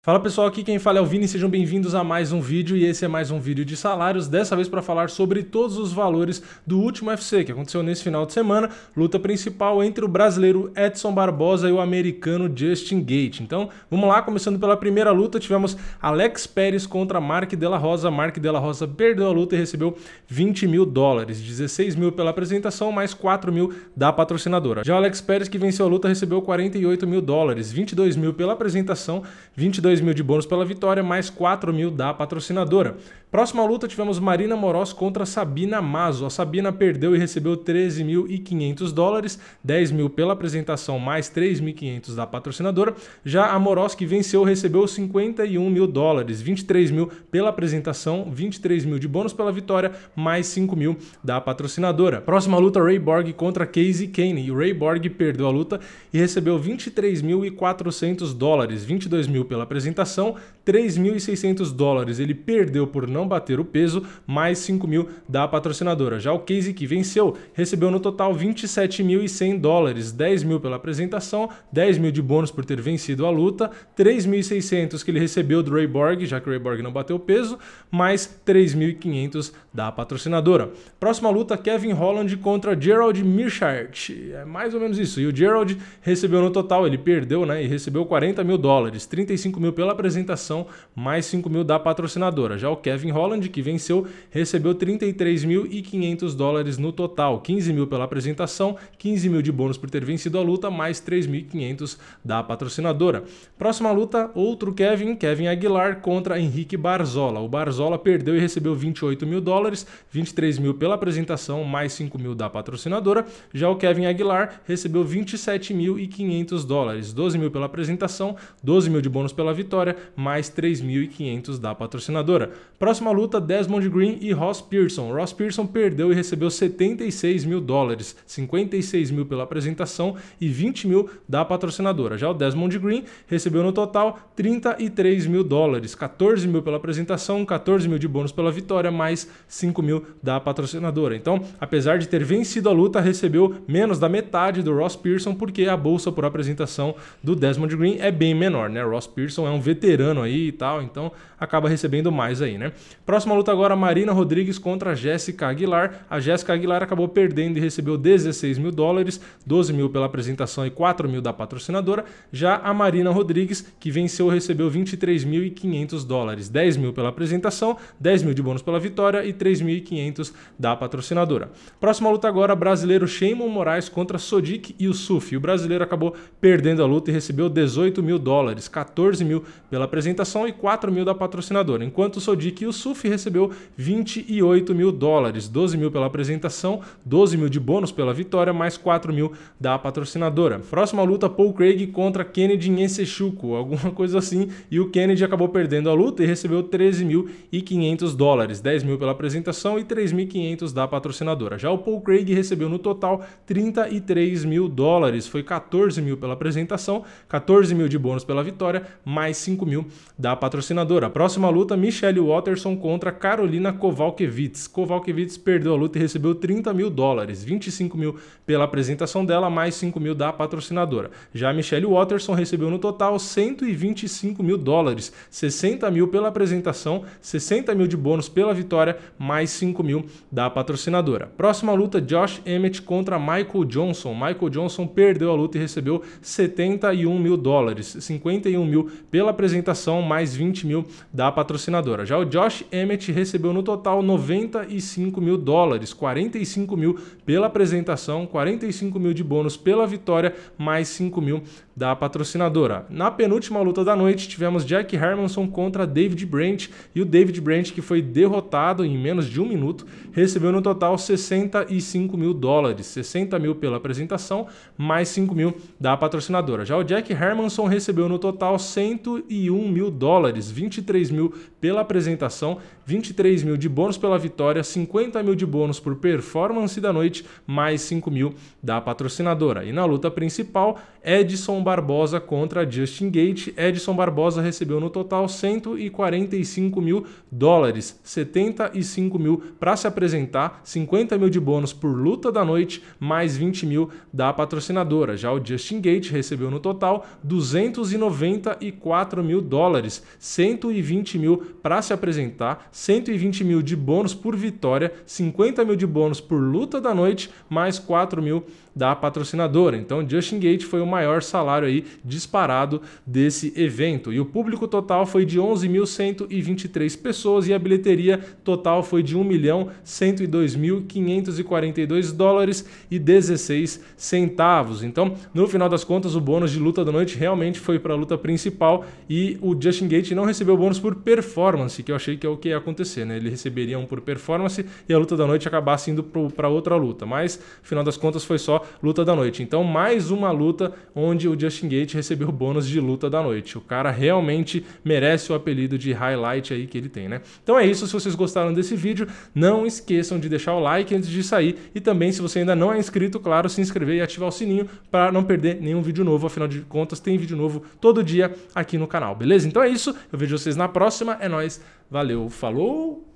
Fala pessoal, aqui quem fala é o Vini, sejam bem-vindos a mais um vídeo e esse é mais um vídeo de salários, dessa vez para falar sobre todos os valores do último UFC que aconteceu nesse final de semana, luta principal entre o brasileiro Edson Barbosa e o americano Justin Gate. Então, vamos lá, começando pela primeira luta, tivemos Alex Pérez contra Mark Della Rosa, Mark Della Rosa perdeu a luta e recebeu 20 mil dólares, 16 mil pela apresentação, mais 4 mil da patrocinadora. Já o Alex Pérez que venceu a luta recebeu 48 mil dólares, 22 mil pela apresentação, 22 22 mil de bônus pela vitória, mais 4 mil da patrocinadora. Próxima luta tivemos Marina Moros contra Sabina Mazo. A Sabina perdeu e recebeu 13.500 dólares, 10 mil pela apresentação, mais 3.500 da patrocinadora. Já a Moros, que venceu, recebeu 51 mil dólares, 23 mil pela apresentação, 23 mil de bônus pela vitória, mais 5 mil da patrocinadora. Próxima luta, Ray Borg contra Casey Kane. O Ray Borg perdeu a luta e recebeu 23.400 dólares, 22 mil pela apresentação apresentação, 3.600 dólares ele perdeu por não bater o peso, mais 5.000 da patrocinadora. Já o Casey, que venceu, recebeu no total 27.100 dólares, 10.000 pela apresentação, 10.000 de bônus por ter vencido a luta, 3.600 que ele recebeu do Ray Borg, já que o Ray Borg não bateu o peso, mais 3.500 da patrocinadora. Próxima luta, Kevin Holland contra Gerald Mirchart. É mais ou menos isso. E o Gerald recebeu no total, ele perdeu, né? E recebeu 40 mil dólares, 35 mil mil pela apresentação, mais 5 mil da patrocinadora. Já o Kevin Holland, que venceu, recebeu 33.500 dólares no total, 15 mil pela apresentação, 15 mil de bônus por ter vencido a luta, mais 3.500 da patrocinadora. Próxima luta, outro Kevin, Kevin Aguilar contra Henrique Barzola. O Barzola perdeu e recebeu 28 mil dólares, 23 mil pela apresentação, mais 5 mil da patrocinadora. Já o Kevin Aguilar recebeu 27.500 dólares, 12 mil pela apresentação, 12 mil de bônus pela vitória, mais 3.500 da patrocinadora. Próxima luta, Desmond Green e Ross Pearson. Ross Pearson perdeu e recebeu 76 mil dólares, 56 mil pela apresentação e 20 mil da patrocinadora. Já o Desmond Green recebeu no total 33 mil dólares, 14 mil pela apresentação, 14 mil de bônus pela vitória, mais 5 mil da patrocinadora. Então, apesar de ter vencido a luta, recebeu menos da metade do Ross Pearson, porque a bolsa por apresentação do Desmond Green é bem menor, né? Ross Pearson é um veterano aí e tal, então acaba recebendo mais aí, né? Próxima luta agora, Marina Rodrigues contra Jéssica Aguilar. A Jéssica Aguilar acabou perdendo e recebeu 16 mil dólares, 12 mil pela apresentação e 4 mil da patrocinadora. Já a Marina Rodrigues, que venceu, recebeu 23.500 dólares, 10 mil pela apresentação, 10 mil de bônus pela vitória e 3.500 da patrocinadora. Próxima luta agora, brasileiro Sheimon Moraes contra Sodik Yusuf. O brasileiro acabou perdendo a luta e recebeu 18 mil dólares, 14 mil mil pela apresentação e 4 mil da patrocinadora, enquanto o Sodic e o Suf recebeu 28 mil dólares, 12 mil pela apresentação, 12 mil de bônus pela vitória, mais 4 mil da patrocinadora. Próxima luta, Paul Craig contra Kennedy em Enseshuko, alguma coisa assim, e o Kennedy acabou perdendo a luta e recebeu 13 mil e 500 dólares, 10 mil pela apresentação e 3.500 da patrocinadora. Já o Paul Craig recebeu no total 33 mil dólares, foi 14 mil pela apresentação, 14 mil de bônus pela vitória, mais mais 5 mil da patrocinadora. Próxima luta, Michelle Watterson contra Carolina Kowalkiewicz. Kowalkiewicz perdeu a luta e recebeu 30 mil dólares, 25 mil pela apresentação dela, mais 5 mil da patrocinadora. Já Michelle Watterson recebeu no total 125 mil dólares, 60 mil pela apresentação, 60 mil de bônus pela vitória, mais 5 mil da patrocinadora. Próxima luta, Josh Emmett contra Michael Johnson. Michael Johnson perdeu a luta e recebeu 71 mil dólares, 51 mil pela pela apresentação, mais 20 mil da patrocinadora. Já o Josh Emmett recebeu no total 95 mil dólares, 45 mil pela apresentação, 45 mil de bônus pela vitória, mais 5 mil da patrocinadora. Na penúltima luta da noite, tivemos Jack Hermanson contra David Brandt e o David Brandt, que foi derrotado em menos de um minuto, recebeu no total 65 mil dólares, 60 mil pela apresentação, mais 5 mil da patrocinadora. Já o Jack Hermanson recebeu no total 101 mil dólares, 23 mil pela apresentação, 23 mil de bônus pela vitória, 50 mil de bônus por performance da noite, mais 5 mil da patrocinadora. E na luta principal, Edson Barbosa contra Justin Gate. Edson Barbosa recebeu no total 145 mil dólares, 75 mil para se apresentar, 50 mil de bônus por luta da noite, mais 20 mil da patrocinadora. Já o Justin Gate recebeu no total 294 mil dólares, 120 mil para se apresentar, 120 mil de bônus por vitória, 50 mil de bônus por luta da noite, mais 4 mil da patrocinadora. Então, Justin Gate foi o maior salário aí disparado desse evento. E o público total foi de 11.123 pessoas e a bilheteria total foi de 1.102.542 dólares e 16 centavos. Então, no final das contas, o bônus de luta da noite realmente foi para a luta principal e o Justin Gate não recebeu bônus por performance, que eu achei que é o que ia acontecer, né? Ele receberia um por performance e a luta da noite acabasse indo para outra luta. Mas, no final das contas, foi só luta da noite. Então, mais uma luta onde o Justin Gate recebeu o bônus de luta da noite. O cara realmente merece o apelido de highlight aí que ele tem, né? Então é isso. Se vocês gostaram desse vídeo, não esqueçam de deixar o like antes de sair e também, se você ainda não é inscrito, claro, se inscrever e ativar o sininho para não perder nenhum vídeo novo. Afinal de contas, tem vídeo novo todo dia aqui no canal, beleza? Então é isso. Eu vejo vocês na próxima. É nóis. Valeu, falou!